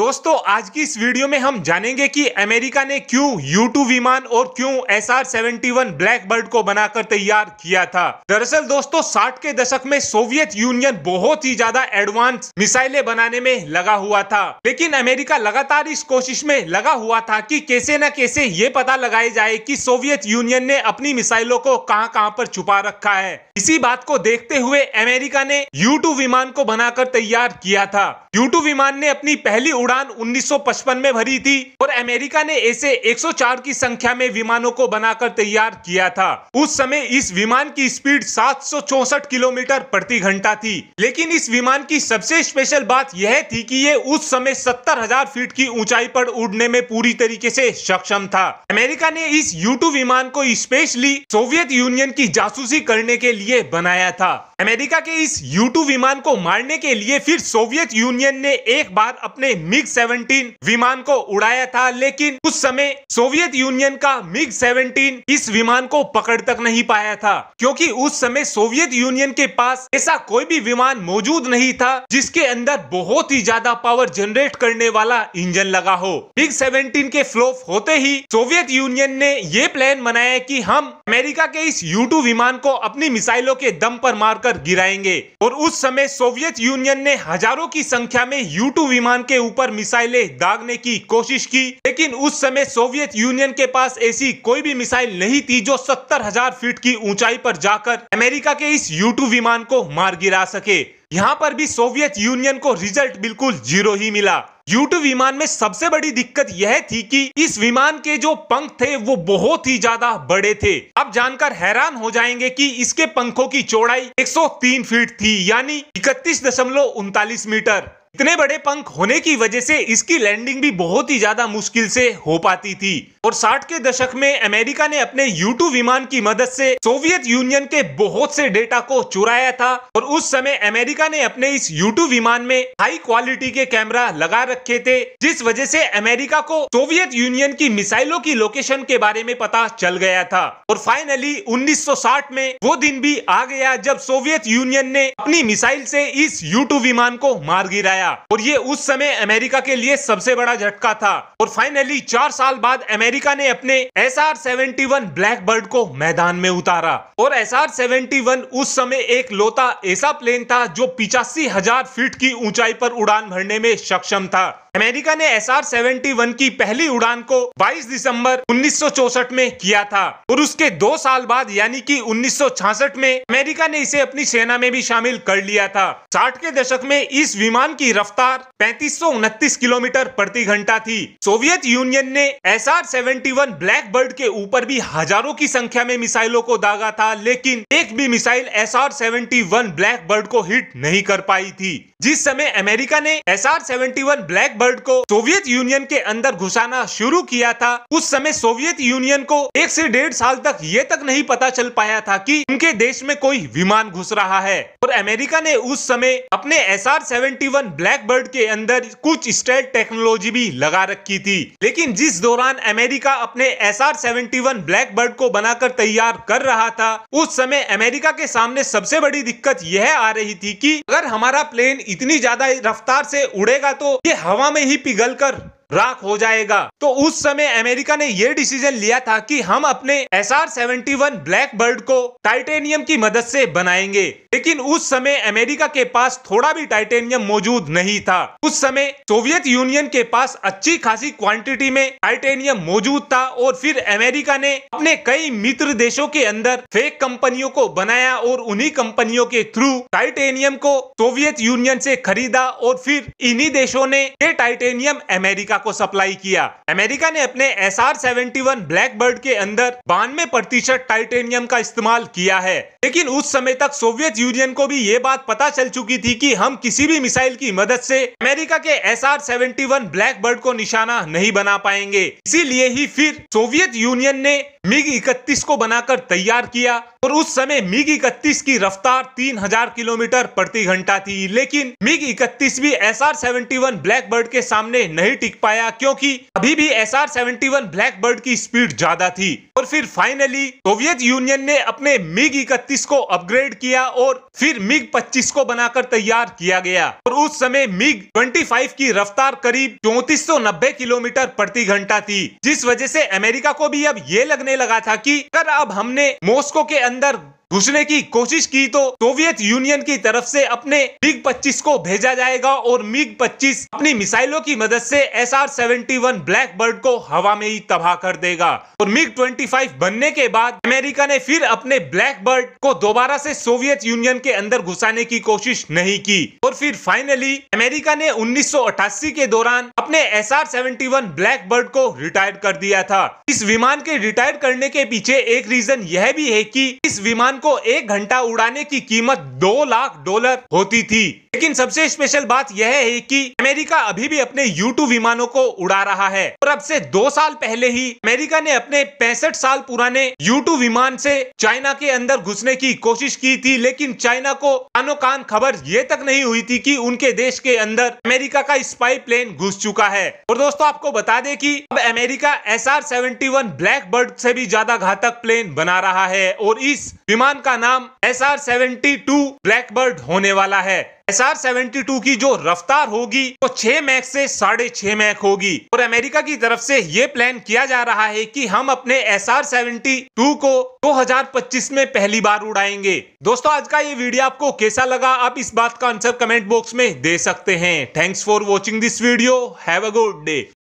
दोस्तों आज की इस वीडियो में हम जानेंगे कि अमेरिका ने क्यों यू टू विमान और क्यों S R seventy one Blackbird को बनाकर तैयार किया था दरअसल दोस्तों 60 के दशक में सोवियत यूनियन बहुत ही ज्यादा एडवांस मिसाइलें बनाने में लगा हुआ था लेकिन अमेरिका लगातार इस कोशिश में लगा हुआ था कि कैसे न कैसे ये पता लगाया जाए की सोवियत यूनियन ने अपनी मिसाइलों को कहाँ कहाँ पर छुपा रखा है इसी बात को देखते हुए अमेरिका ने यू टू विमान को बनाकर तैयार किया था यू विमान ने अपनी पहली उड़ान 1955 में भरी थी और अमेरिका ने ऐसे 104 की संख्या में विमानों को बनाकर तैयार किया था उस समय इस विमान की स्पीड सात किलोमीटर प्रति घंटा थी लेकिन इस विमान की सबसे स्पेशल बात यह थी की ये उस समय सत्तर हजार फीट की ऊंचाई पर उड़ने में पूरी तरीके से सक्षम था अमेरिका ने इस यू विमान को स्पेशली सोवियत यूनियन की जासूसी करने के लिए बनाया था अमेरिका के इस यू विमान को मारने के लिए फिर सोवियत यूनियन ने एक बार अपने मिग 17 विमान को उड़ाया था लेकिन उस समय सोवियत यूनियन का मिग 17 इस विमान को पकड़ तक नहीं पाया था क्योंकि उस समय सोवियत यूनियन के पास ऐसा कोई भी विमान मौजूद नहीं था जिसके अंदर बहुत ही ज्यादा पावर जनरेट करने वाला इंजन लगा हो मिग 17 के फ्लोप होते ही सोवियत यूनियन ने ये प्लान बनाया की हम अमेरिका के इस यू विमान को अपनी मिसाइलों के दम पर मारकर गिराएंगे और उस समय सोवियत यूनियन ने हजारों की संख्या में यू विमान के ऊपर पर मिसाइलें दागने की कोशिश की लेकिन उस समय सोवियत यूनियन के पास ऐसी कोई भी मिसाइल नहीं थी जो सत्तर हजार फीट की ऊंचाई पर जाकर अमेरिका के इस यू विमान को मार गिरा सके यहाँ पर भी सोवियत यूनियन को रिजल्ट बिल्कुल जीरो ही मिला यू विमान में सबसे बड़ी दिक्कत यह थी कि इस विमान के जो पंख थे वो बहुत ही ज्यादा बड़े थे आप जानकर हैरान हो जाएंगे कि इसके पंखों की चौड़ाई 103 फीट थी यानी इकतीस मीटर इतने बड़े पंख होने की वजह से इसकी लैंडिंग भी बहुत ही ज्यादा मुश्किल से हो पाती थी और 60 के दशक में अमेरिका ने अपने यूटू विमान की मदद से सोवियत यूनियन के बहुत से डेटा को चुराया था और उस समय अमेरिका ने अपने इस यूटू विमान में हाई क्वालिटी के कैमरा लगा रखे थे जिस वजह से अमेरिका को सोवियत यूनियन की मिसाइलों की लोकेशन के बारे में पता चल गया था और फाइनली 1960 में वो दिन भी आ गया जब सोवियत यूनियन ने अपनी मिसाइल से इस यू विमान को मार गिराया और ये उस समय अमेरिका के लिए सबसे बड़ा झटका था और फाइनली चार साल बाद अमेरिका अमेरिका ने अपने S R seventy one Blackbird को मैदान में उतारा और एस आर सेवेंटी वन उस समय एक लोता ऐसा प्लेन था जो पिचासी हजार फीट की ऊंचाई पर उड़ान भरने में सक्षम था अमेरिका ने एस आर की पहली उड़ान को 22 दिसंबर 1964 में किया था और उसके दो साल बाद यानी कि 1966 में अमेरिका ने इसे अपनी सेना में भी शामिल कर लिया था साठ के दशक में इस विमान की रफ्तार पैंतीस किलोमीटर प्रति घंटा थी सोवियत यूनियन ने एस आर ब्लैक बर्ड के ऊपर भी हजारों की संख्या में मिसाइलों को दागा था लेकिन एक भी missile S R Blackbird को हिट नहीं कर पाई थी जिस समय अमेरिका ने एस आर ब्लैक ब्लैकबर्ड को सोवियत यूनियन के अंदर घुसाना शुरू किया था उस समय सोवियत यूनियन को एक से डेढ़ साल तक ये तक नहीं पता चल पाया था कि उनके देश में कोई विमान घुस रहा है और अमेरिका ने उस समय अपने एस आर ब्लैकबर्ड के अंदर कुछ स्टेट टेक्नोलॉजी भी लगा रखी थी लेकिन जिस दौरान अमेरिका अपने S R seventy one Blackbird को बनाकर तैयार कर रहा था उस समय अमेरिका के सामने सबसे बड़ी दिक्कत यह आ रही थी कि अगर हमारा प्लेन इतनी ज्यादा रफ्तार से उड़ेगा तो ये हवा में ही पिघलकर राख हो जाएगा तो उस समय अमेरिका ने यह डिसीजन लिया था कि हम अपने S R seventy one Blackbird को टाइटेनियम की मदद से बनाएंगे लेकिन उस समय अमेरिका के पास थोड़ा भी टाइटेनियम मौजूद नहीं था उस समय सोवियत यूनियन के पास अच्छी खासी क्वांटिटी में टाइटेनियम मौजूद था और फिर अमेरिका ने अपने कई मित्र देशों के अंदर फेक कंपनियों को बनाया और उन्ही कंपनियों के थ्रू टाइटेनियम को सोवियत यूनियन से खरीदा और फिर इन्ही देशों ने ये टाइटेनियम अमेरिका को सप्लाई किया अमेरिका ने अपने S R seventy one Blackbird के अंदर बानवे प्रतिशत टाइटेनियम का इस्तेमाल किया है लेकिन उस समय तक सोवियत यूनियन को भी ये बात पता चल चुकी थी कि हम किसी भी मिसाइल की मदद से अमेरिका के S R seventy one Blackbird को निशाना नहीं बना पाएंगे इसीलिए ही फिर सोवियत यूनियन ने मिग इकतीस को बनाकर तैयार किया और उस समय मिग इकतीस की रफ्तार 3000 किलोमीटर प्रति घंटा थी लेकिन मिग इकतीस भी एस आर ब्लैक बर्ड के सामने नहीं टिक पाया क्योंकि अभी भी एस आर ब्लैक बर्ड की स्पीड ज्यादा थी और फिर फाइनली सोवियत यूनियन ने अपने मिग इकतीस को अपग्रेड किया और फिर मिग 25 को बनाकर तैयार किया गया और उस समय मिग 25 की रफ्तार करीब चौतीस किलोमीटर प्रति घंटा थी जिस वजह से अमेरिका को भी अब ये लगने लगा था कि अगर अब हमने मॉस्को के अंदर घुसने की कोशिश की तो सोवियत यूनियन की तरफ से अपने मिग 25 को भेजा जाएगा और मिग 25 अपनी मिसाइलों की मदद से S R seventy one Blackbird को हवा में ही तबाह कर देगा और मिग 25 बनने के बाद अमेरिका ने फिर अपने ब्लैक बर्ड को दोबारा से सोवियत यूनियन के अंदर घुसाने की कोशिश नहीं की और फिर फाइनली अमेरिका ने उन्नीस के दौरान अपने S R seventy one Blackbird को रिटायर कर दिया था इस विमान के रिटायर करने के पीछे एक रीजन यह भी है की इस विमान को एक घंटा उड़ाने की कीमत दो लाख डॉलर होती थी लेकिन सबसे स्पेशल बात यह है कि अमेरिका अभी भी अपने यू विमानों को उड़ा रहा है और अब से दो साल पहले ही अमेरिका ने अपने पैंसठ साल पुराने यू विमान से चाइना के अंदर घुसने की कोशिश की थी लेकिन चाइना को कानो कान खबर ये तक नहीं हुई थी कि उनके देश के अंदर अमेरिका का स्पाई प्लेन घुस चुका है और दोस्तों आपको बता दें की अब America S R Blackbird से भी ज्यादा घातक प्लेन बना रहा है और इस विमान विमान का नाम S R seventy two Blackbird होने वाला है एस आर सेवेंटी टू की जो रफ्तार होगी वो तो छह मैक से साढ़े छह मैक होगी और अमेरिका की तरफ से ये प्लान किया जा रहा है कि हम अपने एस आर सेवेंटी टू को 2025 में पहली बार उड़ाएंगे दोस्तों आज का ये वीडियो आपको कैसा लगा आप इस बात का आंसर कमेंट बॉक्स में दे सकते हैं thanks for watching this video have a good day